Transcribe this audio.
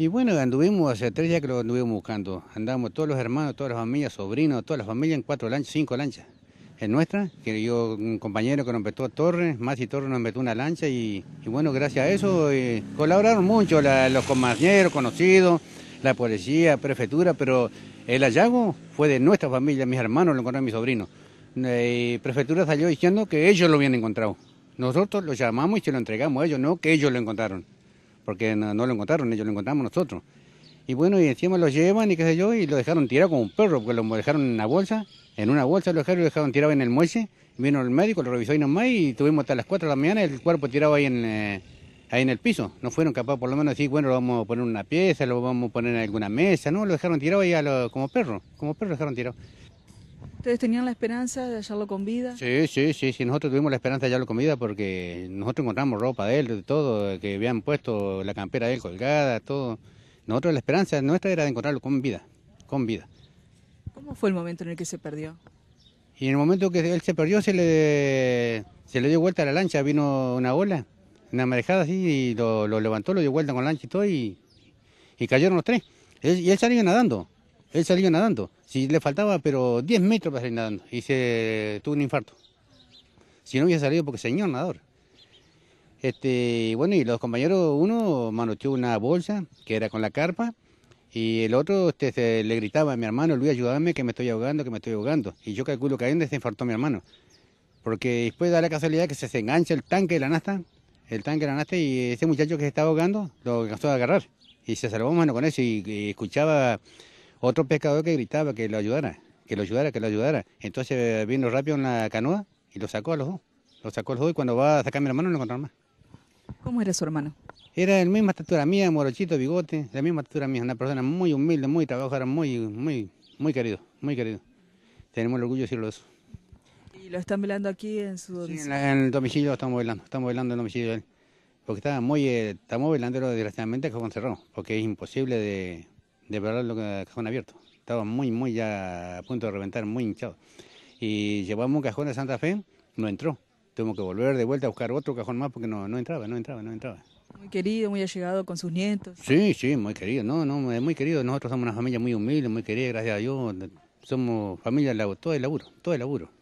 Y bueno, anduvimos hace tres días que lo anduvimos buscando. Andamos todos los hermanos, todas las familias, sobrinos, todas las familias en cuatro lanchas, cinco lanchas. En nuestra, que yo, un compañero que nos metió Torres, más Torres nos metió una lancha y, bueno, gracias a eso eh, colaboraron mucho los compañeros conocidos, la policía, prefectura, pero el hallazgo fue de nuestra familia, mis hermanos lo encontraron mis sobrinos. Eh, y prefectura salió diciendo que ellos lo habían encontrado. Nosotros lo llamamos y se lo entregamos a ellos, no que ellos lo encontraron porque no, lo encontraron, ellos lo encontramos nosotros. Y bueno, y encima lo llevan y qué sé yo, y lo dejaron tirado como un perro, porque lo dejaron en una bolsa, en una bolsa lo dejaron, lo dejaron tirado en el muelle. Vino el médico, lo revisó ahí nomás y tuvimos hasta las 4 de la mañana el cuerpo tirado ahí en, eh, ahí en el piso. No fueron capaz por lo menos de decir, bueno, lo vamos a poner en una pieza, lo vamos a poner en alguna mesa, no, lo dejaron tirado ahí como perro, como perro lo dejaron tirado. ¿Ustedes tenían la esperanza de hallarlo con vida? Sí, sí, sí, nosotros tuvimos la esperanza de hallarlo con vida porque nosotros encontramos ropa de él, de todo, que habían puesto la campera de él colgada, todo. Nosotros la esperanza nuestra era de encontrarlo con vida, con vida. ¿Cómo fue el momento en el que se perdió? Y en el momento que él se perdió se le, se le dio vuelta a la lancha, vino una ola, una marejada así, y lo, levantó, lo dio vuelta con la lancha y todo, y, cayeron los tres. y él salió nadando, él salió nadando. Si le faltaba, pero 10 metros para salir nadando. Y se tuvo un infarto. Si no hubiera salido, porque señor nadador. Este, bueno, y los compañeros, uno manoteó una bolsa que era con la carpa. Y el otro este, le gritaba a mi hermano, Luis, ayúdame, que me estoy ahogando, que me estoy ahogando. Y yo calculo que ahí donde se infartó mi hermano. Porque después da la casualidad que se, engancha el tanque de la nasta, el tanque de la nasta, y ese muchacho que se estaba ahogando lo alcanzó a agarrar. Y se salvó mano con eso y escuchaba otro pescador que gritaba que lo ayudara, que lo ayudara, que lo ayudara. Entonces eh, vino rápido en la canoa y lo sacó a los dos. Lo sacó a los dos y cuando va a sacarme la hermano, no lo encontró más. ¿Cómo era su hermano? Era de la misma estatura mía, morochito, bigote, la misma estatura mía, una persona muy humilde, muy trabajadora, muy, muy, muy querido, muy querido. Tenemos el orgullo de decirlo eso. ¿Y lo están velando aquí en su domicilio? Sí, en, el domicilio estamos velando, estamos velando en el domicilio Porque estaba muy, eh, estamos velándolo desgraciadamente con cerrado, porque es imposible de de verdad lo cajón abierto. Estaba muy, muy ya a punto de reventar, muy hinchado. Y llevamos un cajón de Santa Fe, no entró. Tuvimos que volver de vuelta a buscar otro cajón más porque no, no entraba, no entraba, no entraba. Muy querido, muy allegado con sus nietos. Sí, sí, muy querido, no, no, es muy querido. Nosotros somos una familia muy humilde, muy querida, gracias a Dios. Somos familia, todo el laburo, todo el laburo.